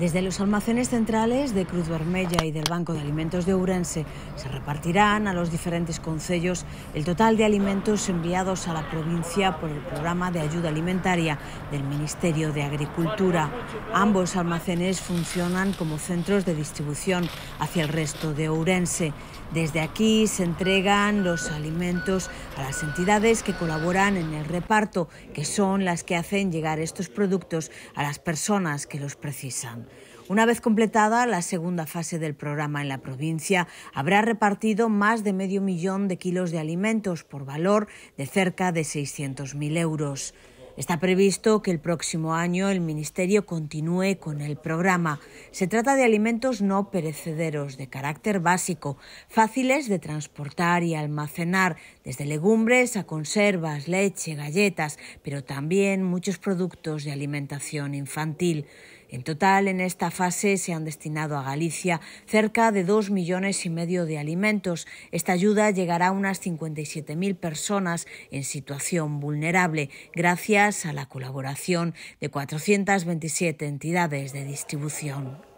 Desde los almacenes centrales de Cruz Vermella y del Banco de Alimentos de Ourense se repartirán a los diferentes concellos el total de alimentos enviados a la provincia por el programa de ayuda alimentaria del Ministerio de Agricultura. Ambos almacenes funcionan como centros de distribución hacia el resto de Ourense. Desde aquí se entregan los alimentos a las entidades que colaboran en el reparto, que son las que hacen llegar estos productos a las personas que los precisan. Una vez completada la segunda fase del programa en la provincia, habrá repartido más de medio millón de kilos de alimentos por valor de cerca de 600.000 euros. Está previsto que el próximo año el Ministerio continúe con el programa. Se trata de alimentos no perecederos, de carácter básico, fáciles de transportar y almacenar, desde legumbres a conservas, leche, galletas, pero también muchos productos de alimentación infantil. En total, en esta fase se han destinado a Galicia cerca de dos millones y medio de alimentos. Esta ayuda llegará a unas 57.000 personas en situación vulnerable, gracias a la colaboración de 427 entidades de distribución.